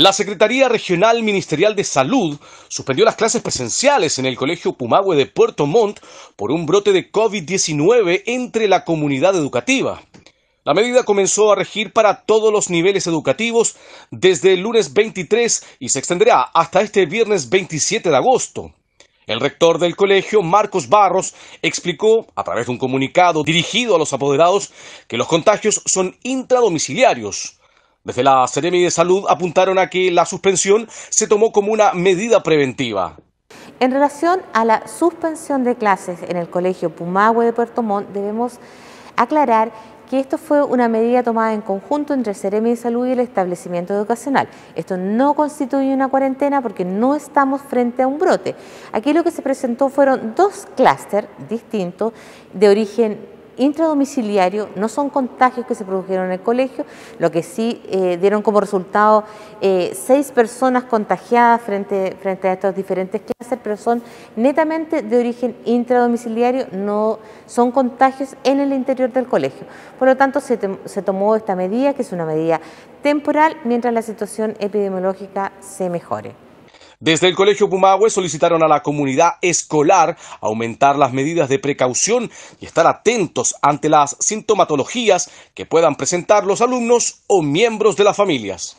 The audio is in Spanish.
La Secretaría Regional Ministerial de Salud suspendió las clases presenciales en el Colegio Pumagüe de Puerto Montt por un brote de COVID-19 entre la comunidad educativa. La medida comenzó a regir para todos los niveles educativos desde el lunes 23 y se extenderá hasta este viernes 27 de agosto. El rector del colegio, Marcos Barros, explicó a través de un comunicado dirigido a los apoderados que los contagios son intradomiciliarios desde la Seremi de Salud apuntaron a que la suspensión se tomó como una medida preventiva. En relación a la suspensión de clases en el Colegio Pumagüe de Puerto Montt, debemos aclarar que esto fue una medida tomada en conjunto entre Seremi de Salud y el establecimiento educacional. Esto no constituye una cuarentena porque no estamos frente a un brote. Aquí lo que se presentó fueron dos clústeres distintos de origen intradomiciliario, no son contagios que se produjeron en el colegio, lo que sí eh, dieron como resultado eh, seis personas contagiadas frente, frente a estos diferentes clases, pero son netamente de origen intradomiciliario, no son contagios en el interior del colegio. Por lo tanto, se tomó esta medida, que es una medida temporal, mientras la situación epidemiológica se mejore. Desde el Colegio Pumahue solicitaron a la comunidad escolar aumentar las medidas de precaución y estar atentos ante las sintomatologías que puedan presentar los alumnos o miembros de las familias.